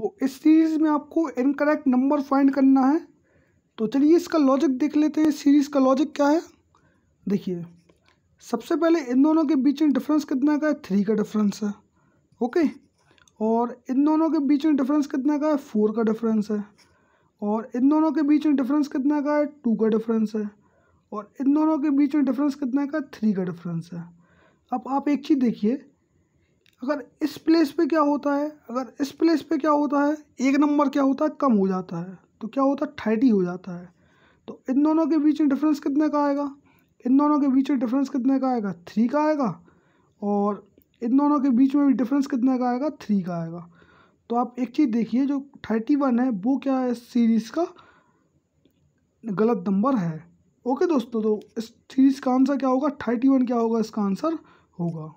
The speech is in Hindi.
वो तो इस सीरीज़ में आपको इनकरेक्ट नंबर फाइंड करना है तो चलिए इसका लॉजिक देख लेते हैं सीरीज़ का लॉजिक क्या है देखिए सबसे पहले इन दोनों के बीच में डिफरेंस कितना का है थ्री का डिफरेंस है ओके और इन दोनों के बीच में डिफरेंस कितना का है फोर का डिफरेंस है और इन दोनों के बीच में डिफरेंस कितना का है टू का डिफरेंस है और इन दोनों के बीच में डिफरेंस कितना का थ्री का डिफरेंस है अब आप एक चीज़ देखिए अगर इस प्लेस पे क्या होता है अगर इस प्लेस पे क्या होता है एक नंबर क्या होता है कम हो जाता है तो क्या होता है थर्टी हो जाता है तो इन दोनों के बीच में डिफरेंस कितने का आएगा इन दोनों के बीच में डिफरेंस कितने का आएगा थ्री का आएगा और इन दोनों के बीच में भी डिफरेंस कितने का आएगा थ्री का आएगा तो आप एक चीज़ देखिए जो थर्टी वन है वो क्या है सीरीज़ का गलत नंबर है ओके दोस्तों तो इस सीरीज़ का आंसर क्या होगा थर्टी वन क्या होगा इसका आंसर होगा